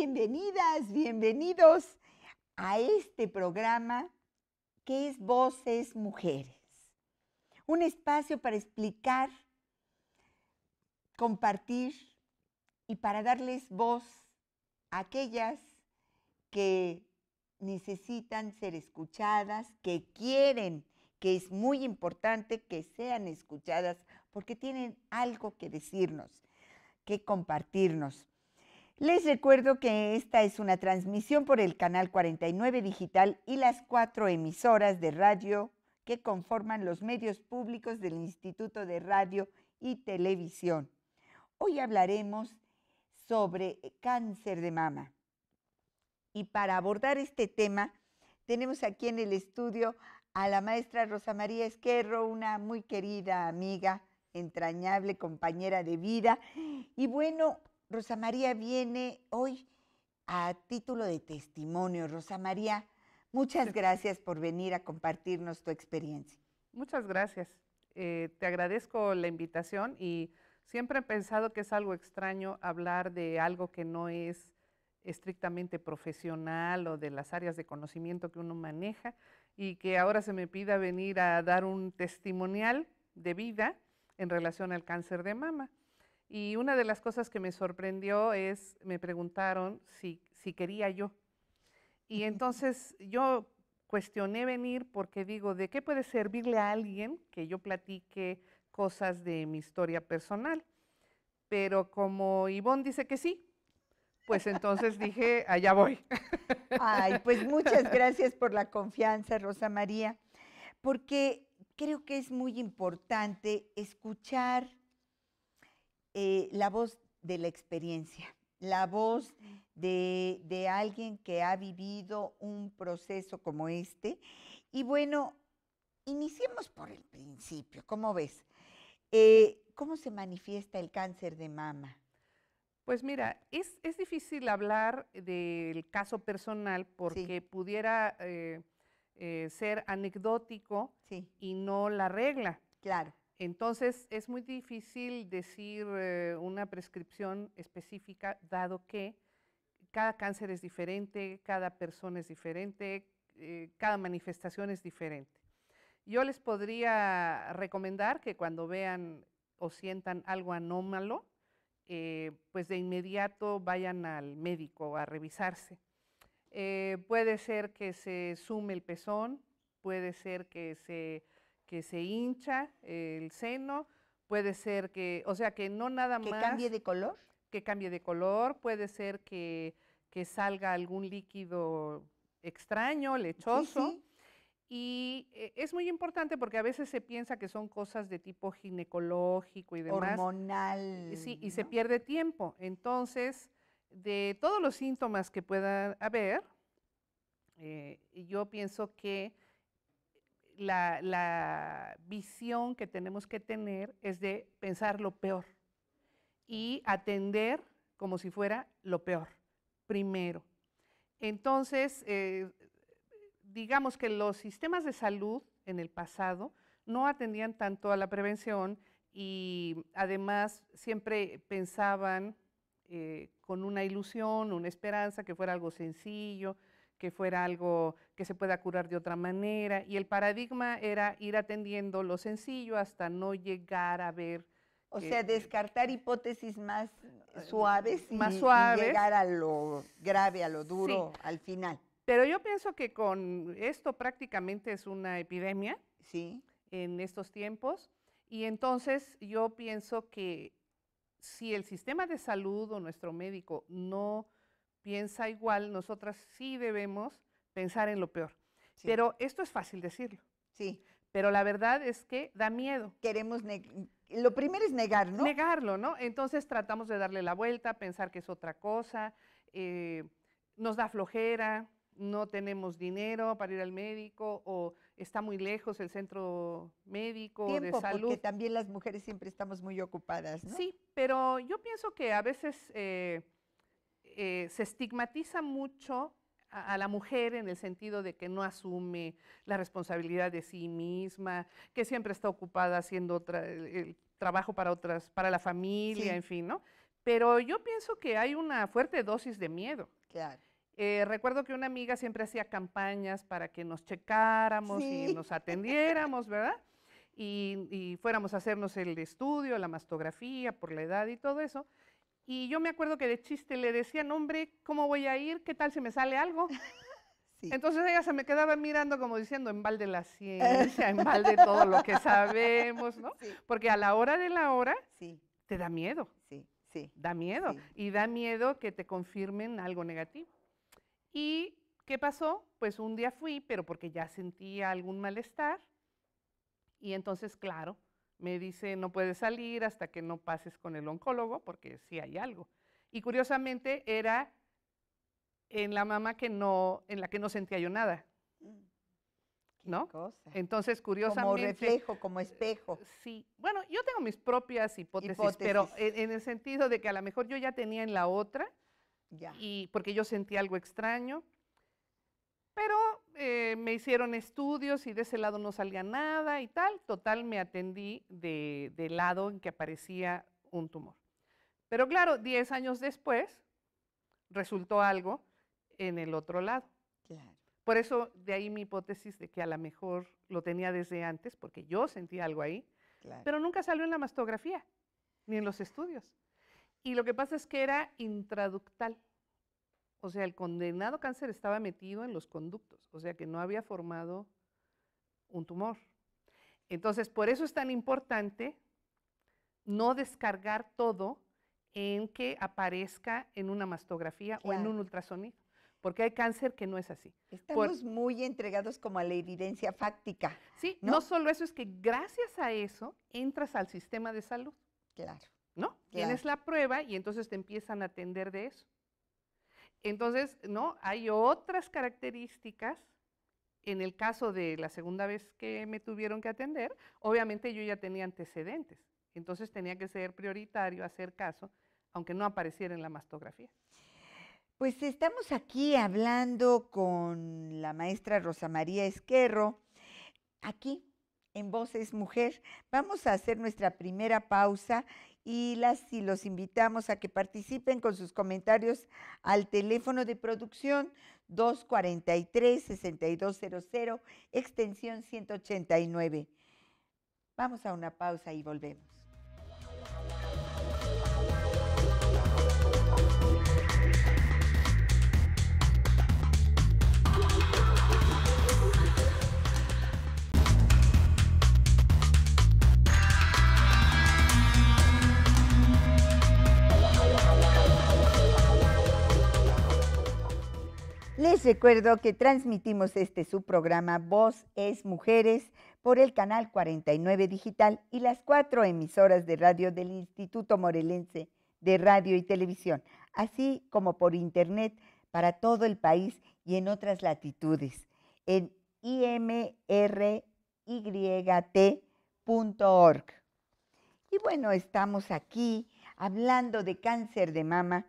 Bienvenidas, bienvenidos a este programa que es Voces Mujeres. Un espacio para explicar, compartir y para darles voz a aquellas que necesitan ser escuchadas, que quieren, que es muy importante que sean escuchadas porque tienen algo que decirnos, que compartirnos. Les recuerdo que esta es una transmisión por el canal 49 digital y las cuatro emisoras de radio que conforman los medios públicos del Instituto de Radio y Televisión. Hoy hablaremos sobre cáncer de mama. Y para abordar este tema, tenemos aquí en el estudio a la maestra Rosa María Esquerro, una muy querida amiga, entrañable compañera de vida. Y bueno, Rosa María viene hoy a título de testimonio. Rosa María, muchas gracias por venir a compartirnos tu experiencia. Muchas gracias. Eh, te agradezco la invitación y siempre he pensado que es algo extraño hablar de algo que no es estrictamente profesional o de las áreas de conocimiento que uno maneja y que ahora se me pida venir a dar un testimonial de vida en relación al cáncer de mama. Y una de las cosas que me sorprendió es, me preguntaron si, si quería yo. Y entonces yo cuestioné venir porque digo, ¿de qué puede servirle a alguien que yo platique cosas de mi historia personal? Pero como Ivonne dice que sí, pues entonces dije, allá voy. Ay, pues muchas gracias por la confianza, Rosa María, porque creo que es muy importante escuchar eh, la voz de la experiencia, la voz de, alguien que ha vivido un proceso como este. Y bueno, iniciemos por el principio, ¿cómo ves? Eh, ¿Cómo se manifiesta el cáncer de mama? Pues mira, es, difícil hablar del caso personal porque pudiera eh, ser anecdótico y no la regla. Claro. Entonces, es muy difícil decir eh, una prescripción específica, dado que cada cáncer es diferente, cada persona es diferente, eh, cada manifestación es diferente. Yo les podría recomendar que cuando vean o sientan algo anómalo, eh, pues de inmediato vayan al médico a revisarse. puede ser que se sume el pezón, puede ser que se que se hincha el seno, puede ser que, o sea, que no nada más. ¿Que cambie de color? Que cambie de color, puede ser que, salga algún líquido extraño, lechoso. Y eh, es muy importante porque a veces se piensa que son cosas de tipo ginecológico y demás. Hormonal. Eh, sí, y se pierde tiempo. Entonces, de todos los síntomas que pueda haber, eh, yo pienso que la, visión que tenemos que tener es de pensar lo peor y atender como si fuera lo peor, primero. Entonces, eh, digamos que los sistemas de salud en el pasado no atendían tanto a la prevención y además siempre pensaban eh, con una ilusión, una esperanza que fuera algo sencillo, que fuera algo que se pueda curar de otra manera. Y el paradigma era ir atendiendo lo sencillo hasta no llegar a ver. O sea, descartar hipótesis más eh, suaves más suaves. y, llegar a lo grave, a lo duro, al final. Pero yo pienso que con esto prácticamente es una epidemia sí. en estos tiempos. Y entonces yo pienso que si el sistema de salud o nuestro médico no piensa igual, nosotras sí debemos pensar en lo peor. Pero esto es fácil decirlo. Sí. Pero la verdad es que da miedo. Queremos lo primero es negar, ¿no? Negarlo, ¿no? Entonces tratamos de darle la vuelta, pensar que es otra cosa, eh, nos da flojera, no tenemos dinero para ir al médico o está muy lejos el centro médico de salud. Porque también las mujeres siempre estamos muy ocupadas, ¿no? Sí, pero yo pienso que a veces eh, eh, se estigmatiza mucho a, la mujer en el sentido de que no asume la responsabilidad de sí misma, que siempre está ocupada haciendo el, trabajo para otras, para la familia, en fin, ¿no? Pero yo pienso que hay una fuerte dosis de miedo. Claro. Eh, recuerdo que una amiga siempre hacía campañas para que nos checáramos y nos atendiéramos, ¿verdad? y, fuéramos a hacernos el estudio, la mastografía por la edad y todo eso. Y yo me acuerdo que de chiste le decían, hombre, ¿cómo voy a ir? ¿Qué tal si me sale algo? Entonces ella se me quedaba mirando como diciendo, en balde la ciencia, en balde todo lo que sabemos, ¿no? Porque a la hora de la hora te da miedo. Sí, sí. Da miedo. Y da miedo que te confirmen algo negativo. ¿Y qué pasó? Pues un día fui, pero porque ya sentía algún malestar. Y entonces, claro, me dice no puedes salir hasta que no pases con el oncólogo porque sí hay algo. Y curiosamente era en la mamá que no, en la que no sentía yo nada. Mm. ¿No? Entonces, curiosamente. Como reflejo, como espejo. Eh, sí. Bueno, yo tengo mis propias hipótesis, pero en, el sentido de que a lo mejor yo ya tenía en la otra, y porque yo sentía algo extraño. Pero eh, me hicieron estudios y de ese lado no salía nada y tal. Total, me atendí del lado en que aparecía un tumor. Pero claro, 10 años después resultó algo en el otro lado. Por eso de ahí mi hipótesis de que a lo mejor lo tenía desde antes, porque yo sentía algo ahí, pero nunca salió en la mastografía, ni en los estudios. Y lo que pasa es que era intraductal. O sea, el condenado cáncer estaba metido en los conductos, o sea que no había formado un tumor. Entonces, por eso es tan importante no descargar todo en que aparezca en una mastografía o en un ultrasonido, porque hay cáncer que no es así. Estamos muy entregados como a la evidencia fáctica. Sí, ¿no? solo eso, es que gracias a eso entras al sistema de salud. Claro. ¿No? Tienes la prueba y entonces te empiezan a atender de eso. Entonces, ¿no? Hay otras características. En el caso de la segunda vez que me tuvieron que atender, obviamente yo ya tenía antecedentes. Entonces tenía que ser prioritario hacer caso, aunque no apareciera en la mastografía. Pues estamos aquí hablando con la maestra Rosa María Esquerro, aquí en Voces Mujer. Vamos a hacer nuestra primera pausa y las los invitamos a que participen con sus comentarios al teléfono de producción 243-6200, extensión 189. Vamos a una pausa y volvemos. Les recuerdo que transmitimos este subprograma Voz es Mujeres por el canal 49 digital y las cuatro emisoras de radio del Instituto Morelense de Radio y Televisión, así como por internet para todo el país y en otras latitudes en imryt.org. Y bueno, estamos aquí hablando de cáncer de mama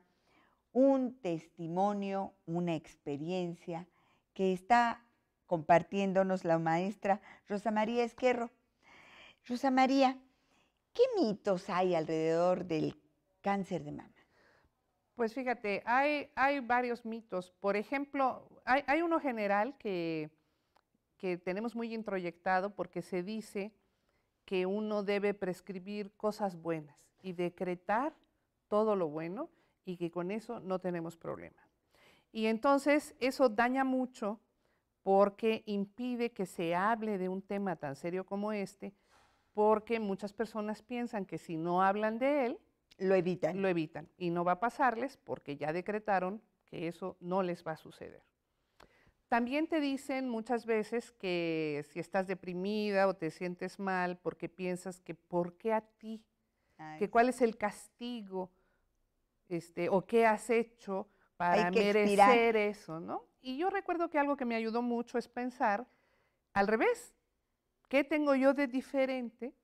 un testimonio, una experiencia que está compartiéndonos la maestra Rosa María Esquerro. Rosa María, ¿qué mitos hay alrededor del cáncer de mama? Pues fíjate, hay, varios mitos. Por ejemplo, hay, uno general que, que tenemos muy introyectado porque se dice que uno debe prescribir cosas buenas y decretar todo lo bueno y que con eso no tenemos problema. Y entonces eso daña mucho porque impide que se hable de un tema tan serio como este, porque muchas personas piensan que si no hablan de él, lo evitan. Lo evitan y no va a pasarles porque ya decretaron que eso no les va a suceder. También te dicen muchas veces que si estás deprimida o te sientes mal porque piensas que por qué a ti, que cuál es el castigo, este, o qué has hecho para merecer eso, ¿no? Y yo recuerdo que algo que me ayudó mucho es pensar al revés, ¿qué tengo yo de diferente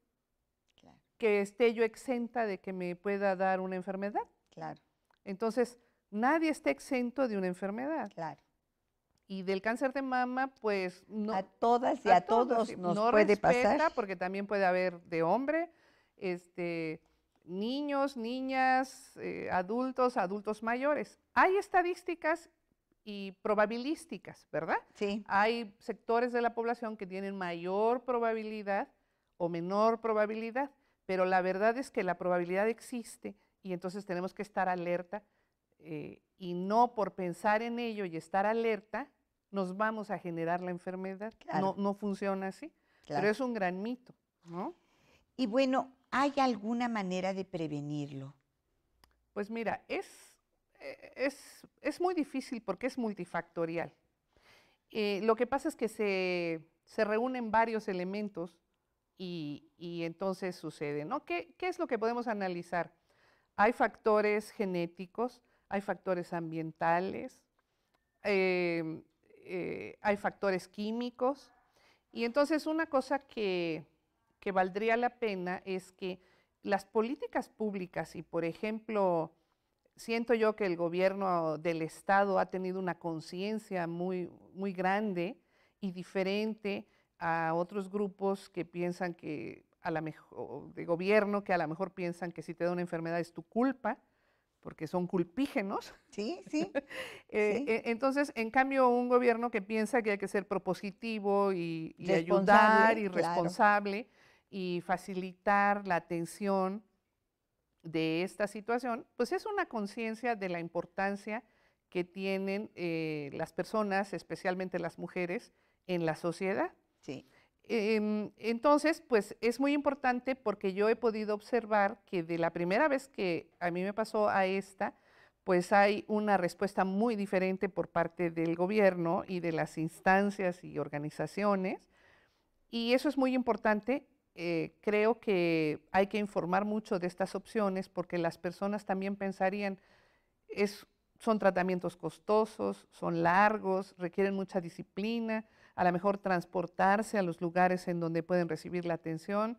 que esté yo exenta de que me pueda dar una enfermedad? Claro. Entonces, nadie está exento de una enfermedad. Claro. Y del cáncer de mama, pues no. A todas y a, todos, nos no puede pasar. Porque también puede haber de hombre, este, niños, niñas, eh, adultos, adultos mayores. Hay estadísticas y probabilísticas, ¿verdad? Sí. Hay sectores de la población que tienen mayor probabilidad o menor probabilidad, pero la verdad es que la probabilidad existe y entonces tenemos que estar alerta eh, y no por pensar en ello y estar alerta nos vamos a generar la enfermedad. No, funciona así, pero es un gran mito, ¿no? Y bueno, ¿Hay alguna manera de prevenirlo? Pues mira, es, eh, es, muy difícil porque es multifactorial. Eh, lo que pasa es que se, reúnen varios elementos y, entonces sucede, ¿no? ¿Qué, es lo que podemos analizar? Hay factores genéticos, hay factores ambientales, em, eh, hay factores químicos. Y entonces una cosa que, que valdría la pena es que las políticas públicas y, por ejemplo, siento yo que el gobierno del Estado ha tenido una conciencia muy, muy grande y diferente a otros grupos que piensan que a la mejor, de gobierno que a lo mejor piensan que si te da una enfermedad es tu culpa, porque son culpígenos. Sí, sí. Eh, eh, entonces, en cambio, un gobierno que piensa que hay que ser propositivo y, ayudar y responsable y facilitar la atención de esta situación, pues es una conciencia de la importancia que tienen eh, las personas, especialmente las mujeres, en la sociedad. Sí. Em, entonces, pues es muy importante porque yo he podido observar que de la primera vez que a mí me pasó a esta, pues hay una respuesta muy diferente por parte del gobierno y de las instancias y organizaciones. Y eso es muy importante eh, creo que hay que informar mucho de estas opciones porque las personas también pensarían, es, son tratamientos costosos, son largos, requieren mucha disciplina, a lo mejor transportarse a los lugares en donde pueden recibir la atención.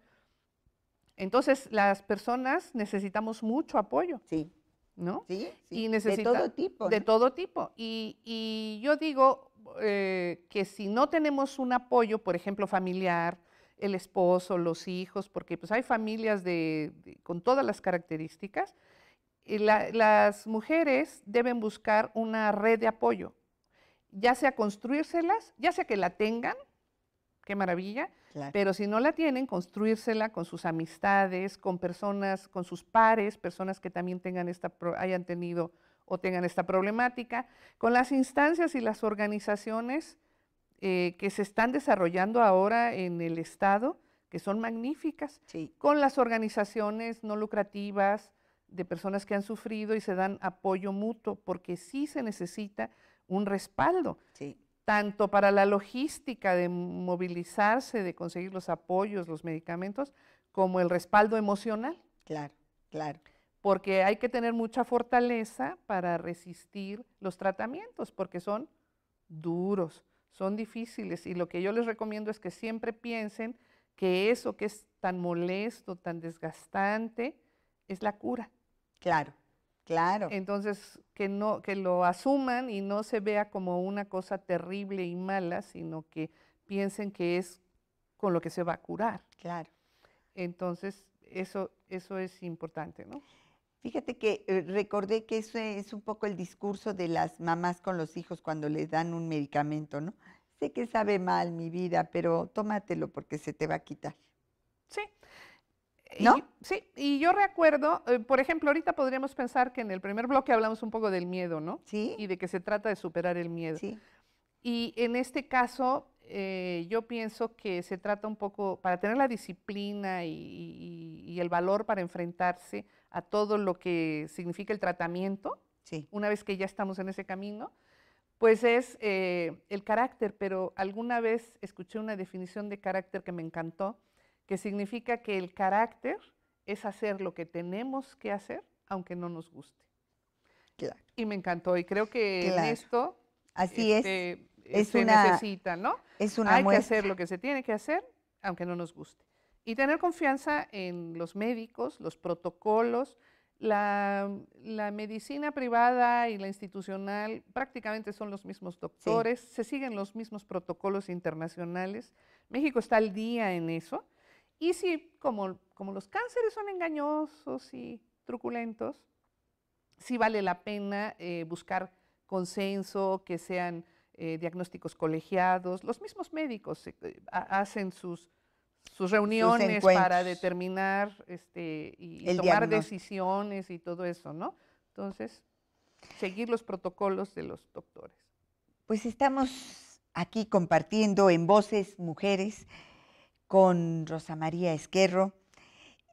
Entonces, las personas necesitamos mucho apoyo. Sí. ¿No? Sí, de todo tipo. De todo tipo. Y, yo digo eh, que si no tenemos un apoyo, por ejemplo, familiar, el esposo, los hijos, porque pues hay familias con todas las características. Y las mujeres deben buscar una red de apoyo, ya sea construírselas, ya sea que la tengan, qué maravilla, pero si no la tienen, construírsela con sus amistades, con personas, con sus pares, personas que también tengan esta, hayan tenido o tengan esta problemática, con las instancias y las organizaciones eh, que se están desarrollando ahora en el Estado, que son magníficas, con las organizaciones no lucrativas de personas que han sufrido y se dan apoyo mutuo, porque sí se necesita un respaldo, tanto para la logística de movilizarse, de conseguir los apoyos, los medicamentos, como el respaldo emocional. Claro, claro. Porque hay que tener mucha fortaleza para resistir los tratamientos, porque son duros son difíciles y lo que yo les recomiendo es que siempre piensen que eso que es tan molesto, tan desgastante, es la cura. Claro, claro. Entonces, que, no, que lo asuman y no se vea como una cosa terrible y mala, sino que piensen que es con lo que se va a curar. Claro. Entonces, eso, eso es importante, ¿no? Fíjate que eh, recordé que eso es un poco el discurso de las mamás con los hijos cuando les dan un medicamento, ¿no? Sé que sabe mal mi vida, pero tómatelo porque se te va a quitar. Sí. ¿No? sí, y yo recuerdo, eh, por ejemplo, ahorita podríamos pensar que en el primer bloque hablamos un poco del miedo, ¿no? Sí. Y de que se trata de superar el miedo. Sí. Y en este caso, eh, yo pienso que se trata un poco, para tener la disciplina y, el valor para enfrentarse a todo lo que significa el tratamiento, sí. una vez que ya estamos en ese camino, pues es eh, el carácter, pero alguna vez escuché una definición de carácter que me encantó, que significa que el carácter es hacer lo que tenemos que hacer, aunque no nos guste. Y me encantó, y creo que en esto Así es. Este, eh, es se una, necesita, ¿no? Es Hay que hacer lo que se tiene que hacer, aunque no nos guste. Y tener confianza en los médicos, los protocolos. La, la medicina privada y la institucional prácticamente son los mismos doctores, se siguen los mismos protocolos internacionales. México está al día en eso. Y si, como, como los cánceres son engañosos y truculentos, sí vale la pena eh, buscar consenso, que sean eh, diagnósticos colegiados, los mismos médicos eh, eh, hacen sus, sus reuniones para determinar este, y, tomar decisiones y todo eso, ¿no? Entonces, seguir los protocolos de los doctores. Pues estamos aquí compartiendo en Voces Mujeres con Rosa María Esquerro.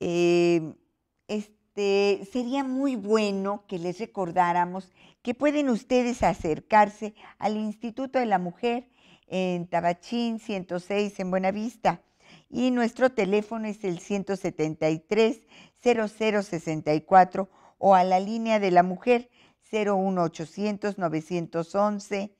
este este, sería muy bueno que les recordáramos que pueden ustedes acercarse al Instituto de la Mujer en Tabachín 106 en Buenavista y nuestro teléfono es el 173 0064 o a la línea de la mujer 01800 911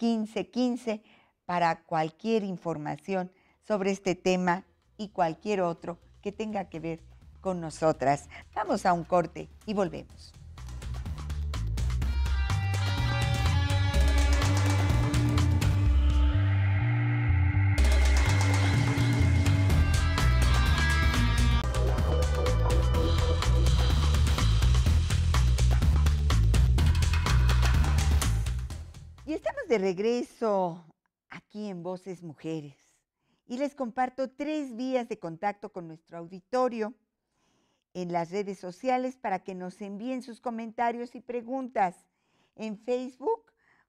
1515 para cualquier información sobre este tema y cualquier otro que tenga que ver con nosotras. Vamos a un corte y volvemos. Y estamos de regreso aquí en Voces Mujeres y les comparto tres vías de contacto con nuestro auditorio en las redes sociales para que nos envíen sus comentarios y preguntas. En Facebook,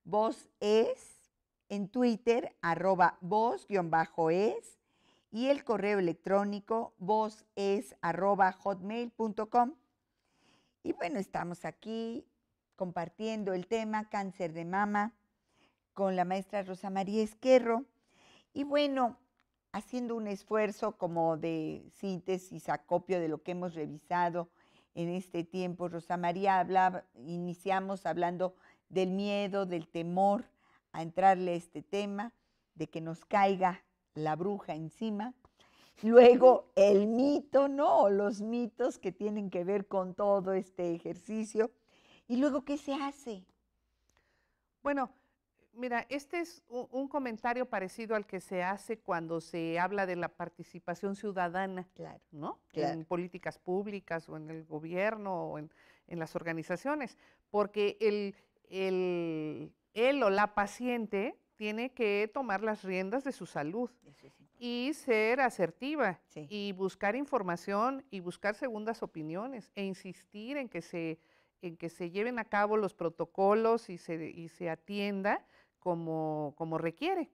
Voz es, en Twitter, arroba voz-es y el correo electrónico voz es hotmail.com. Y bueno, estamos aquí compartiendo el tema cáncer de mama con la maestra Rosa María Esquerro. Y bueno, haciendo un esfuerzo como de síntesis, acopio de lo que hemos revisado en este tiempo. Rosa María iniciamos hablando del miedo, del temor a entrarle a este tema, de que nos caiga la bruja encima. Luego el mito, ¿no? Los mitos que tienen que ver con todo este ejercicio. Y luego, ¿qué se hace? Bueno, Mira, este es un comentario parecido al que se hace cuando se habla de la participación ciudadana, ¿no? En políticas públicas o en el gobierno o en, las organizaciones, porque el, el, él o la paciente tiene que tomar las riendas de su salud y ser asertiva y buscar información y buscar segundas opiniones e insistir en que se en que se lleven a cabo los protocolos y se, y se atienda como, como requiere.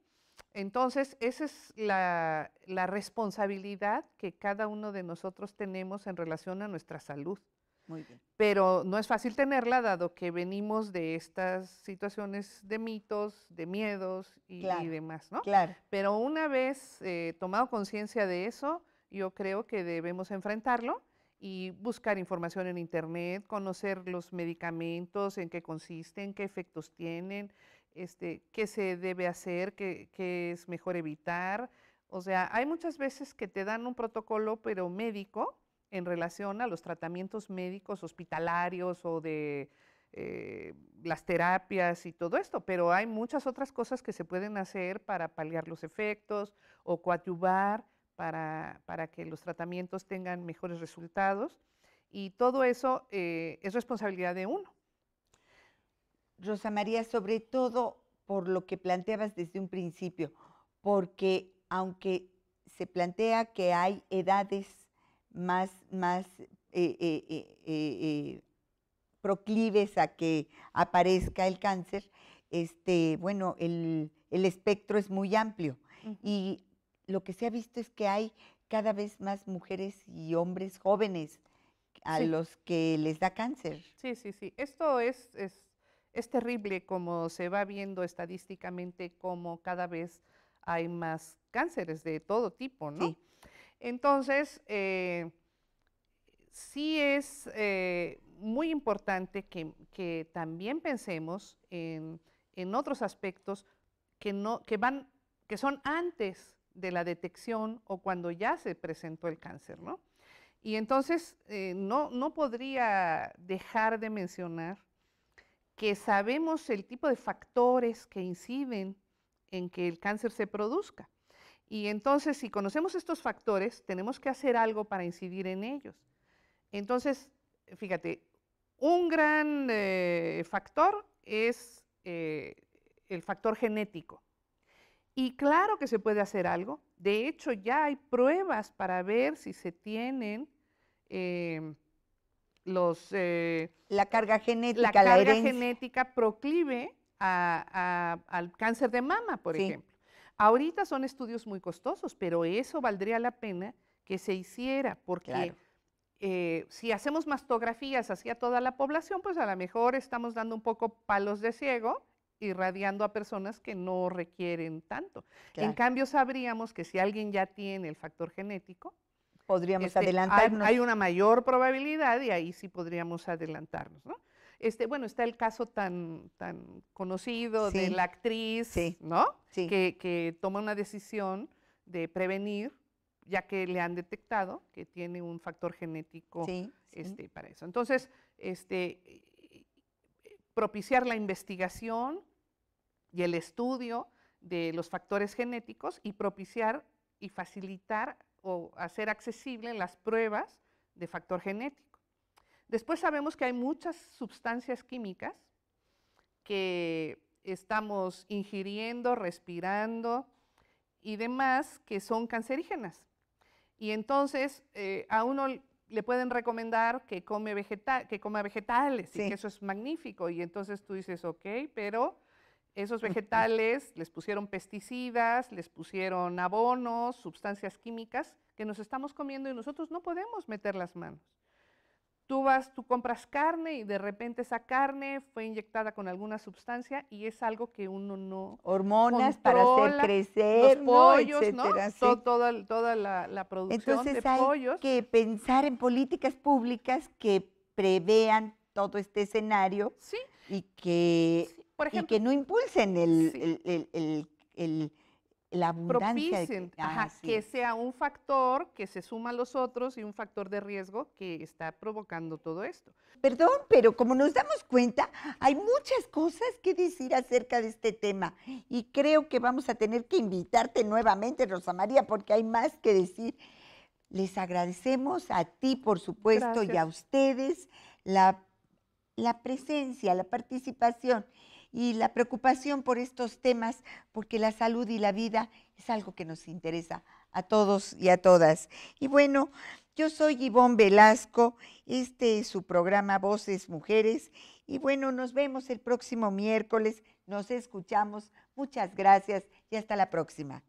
Entonces, esa es la, la, responsabilidad que cada uno de nosotros tenemos en relación a nuestra salud. Muy bien. Pero no es fácil tenerla, dado que venimos de estas situaciones de mitos, de miedos y, demás, ¿no? Claro. Pero una vez eh, tomado conciencia de eso, yo creo que debemos enfrentarlo y buscar información en internet, conocer los medicamentos, en qué consisten, qué efectos tienen, este, qué se debe hacer, qué, es mejor evitar. O sea, hay muchas veces que te dan un protocolo, pero médico, en relación a los tratamientos médicos hospitalarios o de eh, las terapias y todo esto, pero hay muchas otras cosas que se pueden hacer para paliar los efectos o coadyuvar para, para que los tratamientos tengan mejores resultados. Y todo eso eh, es responsabilidad de uno. Rosa María, sobre todo por lo que planteabas desde un principio, porque aunque se plantea que hay edades más, más eh, eh, eh, proclives a que aparezca el cáncer, este, bueno, el, el espectro es muy amplio. Y lo que se ha visto es que hay cada vez más mujeres y hombres jóvenes a los que les da cáncer. Sí, sí, sí. Esto es es terrible como se va viendo estadísticamente como cada vez hay más cánceres de todo tipo, ¿no? Sí. Entonces, eh, sí es eh, muy importante que, también pensemos en, otros aspectos que, no, que, van, que son antes de la detección o cuando ya se presentó el cáncer, ¿no? Y entonces eh, no, no podría dejar de mencionar que sabemos el tipo de factores que inciden en que el cáncer se produzca. Y entonces, si conocemos estos factores, tenemos que hacer algo para incidir en ellos. Entonces, fíjate, un gran eh, factor es eh, el factor genético. Y claro que se puede hacer algo. De hecho, ya hay pruebas para ver si se tienen em, eh, la carga genética, genética proclive al cáncer de mama, por ejemplo. Ahorita son estudios muy costosos, pero eso valdría la pena que se hiciera, porque eh, si hacemos mastografías hacia toda la población, pues a lo mejor estamos dando un poco palos de ciego, irradiando a personas que no requieren tanto. En cambio, sabríamos que si alguien ya tiene el factor genético, Podríamos este, adelantarnos. Hay, una mayor probabilidad y ahí sí podríamos adelantarnos, ¿no? Este, bueno, está el caso tan, tan conocido de la actriz, ¿no? Que, toma una decisión de prevenir ya que le han detectado que tiene un factor genético este, para eso. Entonces, este, propiciar la investigación y el estudio de los factores genéticos y propiciar y facilitar o hacer accesible las pruebas de factor genético. Después sabemos que hay muchas sustancias químicas que estamos ingiriendo, respirando y demás que son cancerígenas. Y entonces eh, a uno le pueden recomendar que, come que coma vegetales y que eso es magnífico. Y entonces tú dices, ok, pero esos vegetales les pusieron pesticidas, les pusieron abonos, sustancias químicas que nos estamos comiendo y nosotros no podemos meter las manos. Tú vas, tú compras carne y de repente esa carne fue inyectada con alguna sustancia y es algo que uno no hormonas para hacer crecer, pollos, ¿no? toda, toda la, producción Entonces, de hay que pensar en políticas públicas que prevean todo este escenario y que y que no impulsen el, el, la abundancia Propicen, ah, que sea un factor que se suma a los otros y un factor de riesgo que está provocando todo esto. Perdón, pero como nos damos cuenta, hay muchas cosas que decir acerca de este tema y creo que vamos a tener que invitarte nuevamente, Rosa María, porque hay más que decir. Les agradecemos a ti, por supuesto, y a ustedes la, la presencia, la participación y la preocupación por estos temas, porque la salud y la vida es algo que nos interesa a todos y a todas. Y bueno, yo soy Ivonne Velasco, este es su programa Voces Mujeres, y bueno, nos vemos el próximo miércoles, nos escuchamos, muchas gracias y hasta la próxima.